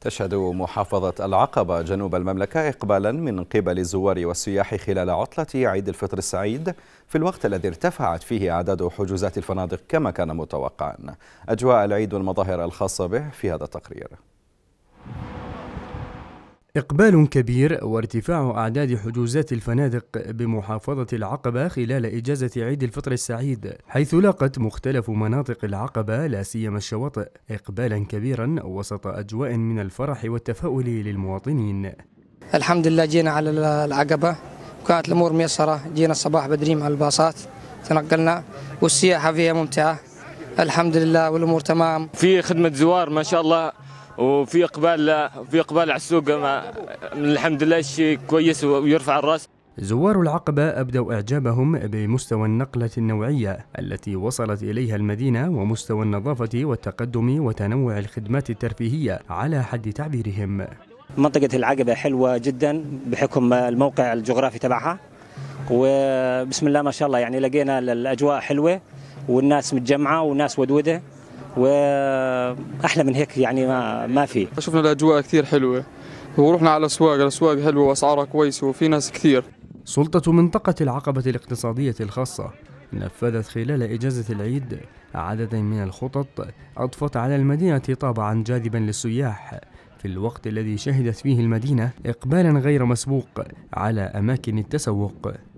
تشهد محافظة العقبة جنوب المملكة إقبالا من قبل الزوار والسياح خلال عطلة عيد الفطر السعيد في الوقت الذي ارتفعت فيه أعداد حجوزات الفنادق كما كان متوقعا أجواء العيد والمظاهر الخاصة به في هذا التقرير إقبال كبير وارتفاع أعداد حجوزات الفنادق بمحافظة العقبة خلال إجازة عيد الفطر السعيد، حيث لاقت مختلف مناطق العقبة لا سيما الشواطئ إقبالا كبيرا وسط أجواء من الفرح والتفاؤل للمواطنين. الحمد لله جينا على العقبة وكانت الأمور ميسرة، جينا الصباح بدري مع الباصات تنقلنا والسياحة فيها ممتعة. الحمد لله والأمور تمام. في خدمة زوار ما شاء الله وفي اقبال في اقبال على السوق الحمد لله شيء كويس ويرفع الراس زوار العقبة أبدوا إعجابهم بمستوى النقلة النوعية التي وصلت إليها المدينة ومستوى النظافة والتقدم وتنوع الخدمات الترفيهية على حد تعبيرهم منطقة العقبة حلوة جدا بحكم الموقع الجغرافي تبعها وبسم الله ما شاء الله يعني لقينا الأجواء حلوة والناس متجمعة والناس ودودة واحلى من هيك يعني ما ما في شفنا الاجواء كثير حلوه ورحنا على الاسواق الاسواق حلوه واسعارها كويسه وفي ناس كثير سلطة منطقة العقبة الاقتصادية الخاصة نفذت خلال إجازة العيد عددا من الخطط أضفت على المدينة طابعا جاذبا للسياح في الوقت الذي شهدت فيه المدينة إقبالا غير مسبوق على أماكن التسوق